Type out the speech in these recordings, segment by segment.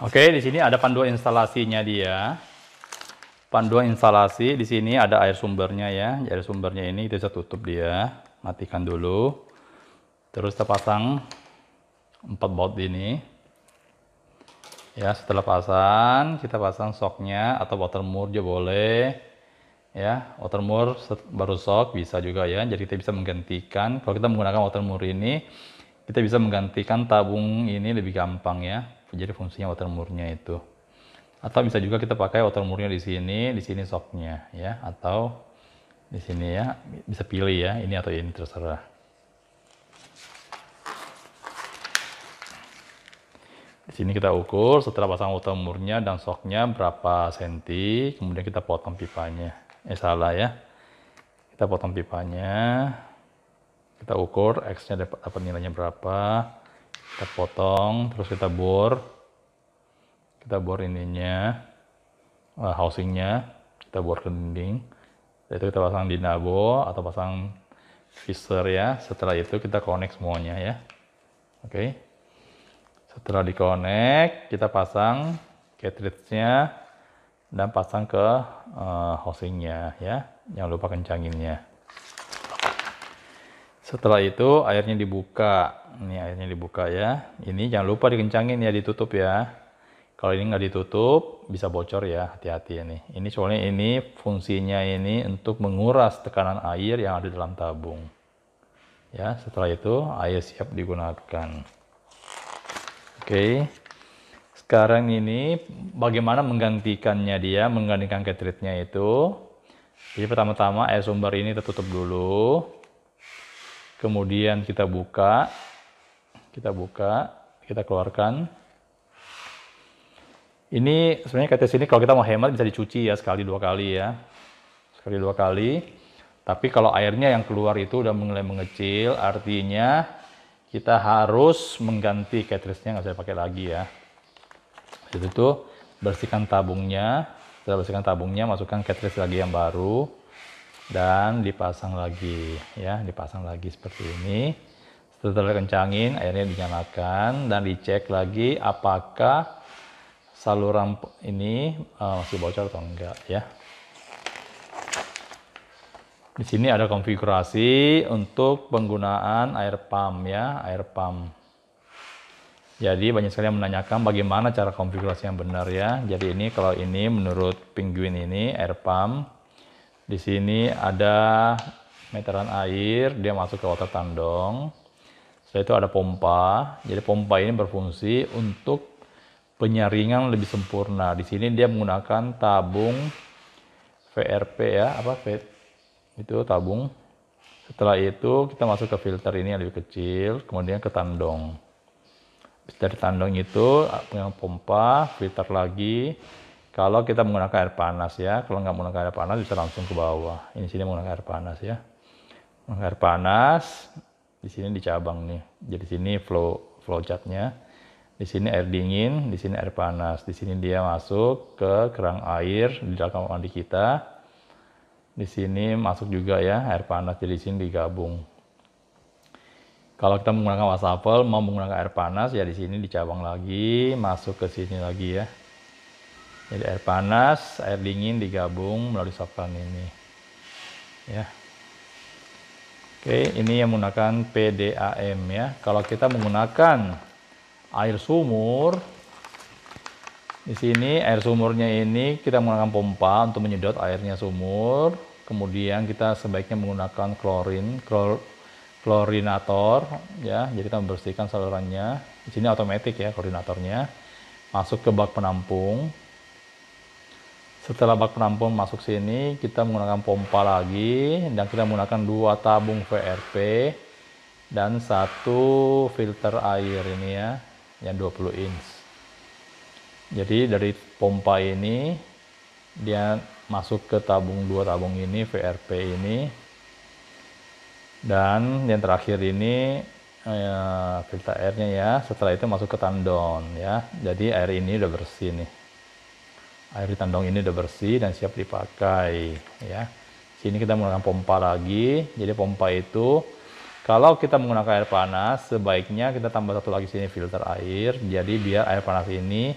Oke, di sini ada panduan instalasinya dia. Panduan instalasi di sini ada air sumbernya ya. Air sumbernya ini kita bisa tutup dia, matikan dulu. Terus kita pasang 4 baut ini. Ya, setelah pasang, kita pasang soknya atau mur juga boleh ya mur baru sok bisa juga ya jadi kita bisa menggantikan kalau kita menggunakan mur ini kita bisa menggantikan tabung ini lebih gampang ya jadi fungsinya water murnya itu atau bisa juga kita pakai water murnya di sini di sini soknya ya atau di sini ya bisa pilih ya ini atau ini terserah di sini kita ukur setelah pasang water murnya dan soknya berapa senti kemudian kita potong pipanya eh salah ya kita potong pipanya kita ukur X nya dapat, dapat nilainya berapa kita potong terus kita bor kita bor ininya uh, housingnya kita bor ke dinding itu kita pasang dinabo atau pasang visor ya setelah itu kita connect semuanya ya oke okay. setelah di connect kita pasang cartridge-nya dan pasang ke uh, housingnya ya jangan lupa kencanginnya setelah itu airnya dibuka. Ini airnya dibuka ya. Ini jangan lupa dikencangin ya, ditutup ya. Kalau ini nggak ditutup, bisa bocor ya. Hati-hati ini ya Ini soalnya ini fungsinya ini untuk menguras tekanan air yang ada dalam tabung. Ya, setelah itu air siap digunakan. Oke. Okay. Sekarang ini bagaimana menggantikannya dia, menggantikan cartridge-nya itu. Jadi pertama-tama air sumber ini tertutup dulu kemudian kita buka, kita buka, kita keluarkan. Ini sebenarnya KTS ini kalau kita mau hemat bisa dicuci ya sekali dua kali ya, sekali dua kali. Tapi kalau airnya yang keluar itu udah mulai mengecil, artinya kita harus mengganti cartridge nggak usah pakai lagi ya. Itu bersihkan tabungnya, setelah bersihkan tabungnya masukkan cartridge lagi yang baru dan dipasang lagi ya dipasang lagi seperti ini setelah kencangin airnya dinyalakan dan dicek lagi apakah saluran ini uh, masih bocor atau enggak ya di sini ada konfigurasi untuk penggunaan air pump ya air pump jadi banyak sekali yang menanyakan bagaimana cara konfigurasi yang benar ya jadi ini kalau ini menurut penguin ini air pump di sini ada meteran air, dia masuk ke water tandong. Setelah itu ada pompa. Jadi pompa ini berfungsi untuk penyaringan lebih sempurna. Di sini dia menggunakan tabung VRP ya, apa v, itu tabung. Setelah itu kita masuk ke filter ini yang lebih kecil, kemudian ke tandong. Dari tandong itu punya pompa, filter lagi, kalau kita menggunakan air panas ya, kalau nggak menggunakan air panas bisa langsung ke bawah. Ini sini menggunakan air panas ya. Menggunakan air panas, di sini di cabang nih. Jadi sini flow flow catnya. Di sini air dingin, di sini air panas. Di sini dia masuk ke kerang air di dalam kamar mandi kita. Di sini masuk juga ya air panas. Jadi di sini digabung. Kalau kita menggunakan wastafel mau menggunakan air panas ya di sini di lagi, masuk ke sini lagi ya. Jadi air panas, air dingin digabung melalui sapan ini. Ya. Oke, ini yang menggunakan PDAM ya. Kalau kita menggunakan air sumur, di sini air sumurnya ini kita menggunakan pompa untuk menyedot airnya sumur. Kemudian kita sebaiknya menggunakan klorin, klor, klorinator ya. Jadi kita membersihkan salurannya. Di sini otomatis ya klorinatornya. Masuk ke bak penampung. Setelah bak penampung masuk sini, kita menggunakan pompa lagi dan kita menggunakan dua tabung VRP dan satu filter air ini ya, yang 20 inch. Jadi dari pompa ini dia masuk ke tabung dua tabung ini VRP ini dan yang terakhir ini eh, filter airnya ya setelah itu masuk ke tandon ya jadi air ini udah bersih nih air di tandong ini udah bersih dan siap dipakai ya sini kita menggunakan pompa lagi jadi pompa itu kalau kita menggunakan air panas sebaiknya kita tambah satu lagi sini filter air jadi biar air panas ini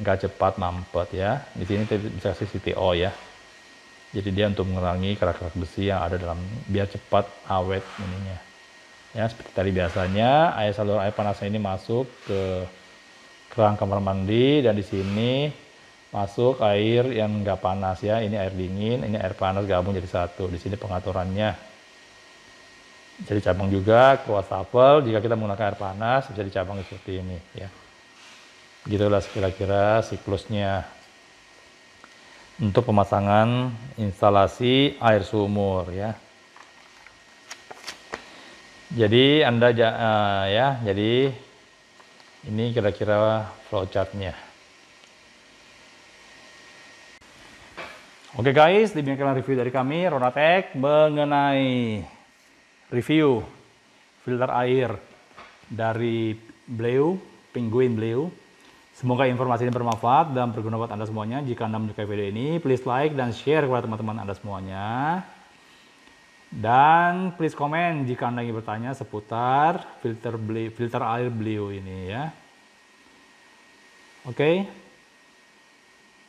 nggak cepat mampet ya di sini bisa kasih CTO ya jadi dia untuk mengurangi kerak-kerak besi yang ada dalam biar cepat awet ininya ya seperti tadi biasanya air saluran air panasnya ini masuk ke kerang kamar mandi dan di sini masuk air yang nggak panas ya ini air dingin ini air panas gabung jadi satu di sini pengaturannya jadi cabang juga keluar stapel jika kita menggunakan air panas bisa cabang seperti ini ya gitulah kira-kira siklusnya untuk pemasangan instalasi air sumur ya jadi anda eh, ya jadi ini kira-kira flowchartnya Oke guys, demikian review dari kami Ronatek mengenai review filter air dari Bleu, Penguin Bleu. Semoga informasi ini bermanfaat dan berguna buat Anda semuanya. Jika Anda menyukai video ini, please like dan share kepada teman-teman Anda semuanya. Dan please komen jika Anda ingin bertanya seputar filter Bleu, filter air Bleu ini ya. Oke. Okay.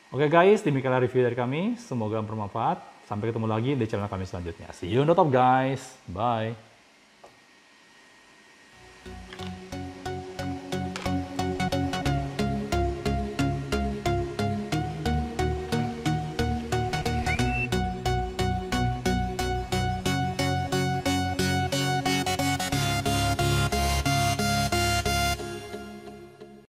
Oke okay guys, demikianlah review dari kami. Semoga bermanfaat. Sampai ketemu lagi di channel kami selanjutnya. See you on the top guys. Bye.